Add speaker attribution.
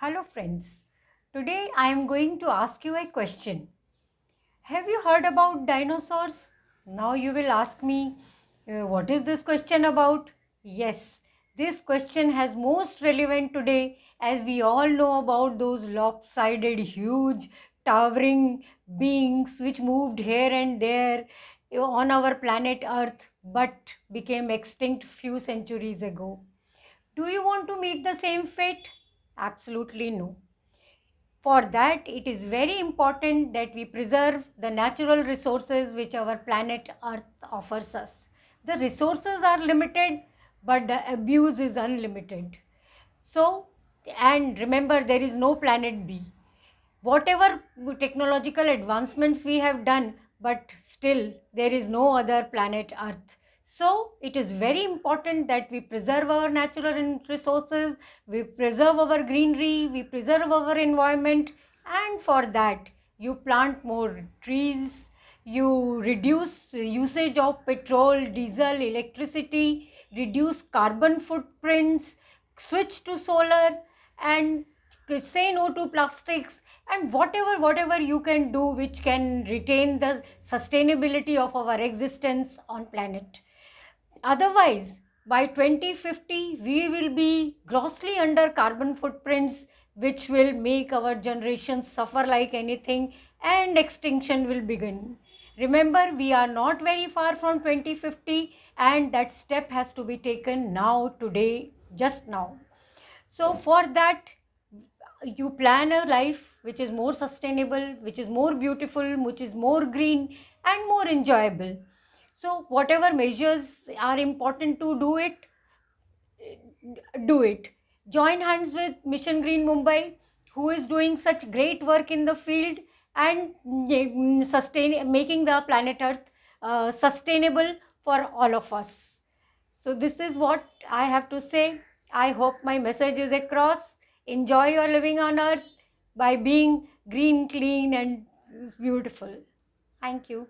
Speaker 1: Hello friends, today I am going to ask you a question. Have you heard about dinosaurs? Now you will ask me, uh, what is this question about? Yes, this question has most relevant today as we all know about those lopsided, huge, towering beings which moved here and there on our planet Earth but became extinct few centuries ago. Do you want to meet the same fate? Absolutely no. For that, it is very important that we preserve the natural resources which our planet Earth offers us. The resources are limited, but the abuse is unlimited. So, and remember, there is no planet B. Whatever technological advancements we have done, but still, there is no other planet Earth. So, it is very mm-hmm. important that we preserve our natural resources, we preserve our greenery, we preserve our environment and for that you plant more trees, you reduce usage of petrol, diesel, electricity, reduce carbon footprints, switch to solar and say no to plastics and whatever whatever you can do which can retain the sustainability of our existence on planet. Otherwise, by 2050, we will be grossly under carbon footprints which will make our generation suffer like anything and extinction will begin. Remember, we are not very far from 2050 and that step has to be taken now, today, just now. So for that, you plan a life which is more sustainable, which is more beautiful, which is more green and more enjoyable. So, whatever measures are important to do it, do it. Join hands with Mission Green Mumbai, who is doing such great work in the field and mm, sustain, making the planet Earth uh, sustainable for all of us. So, this is what I have to say. I hope my message is across. Enjoy your living on Earth by being green, clean, and beautiful. Thank you.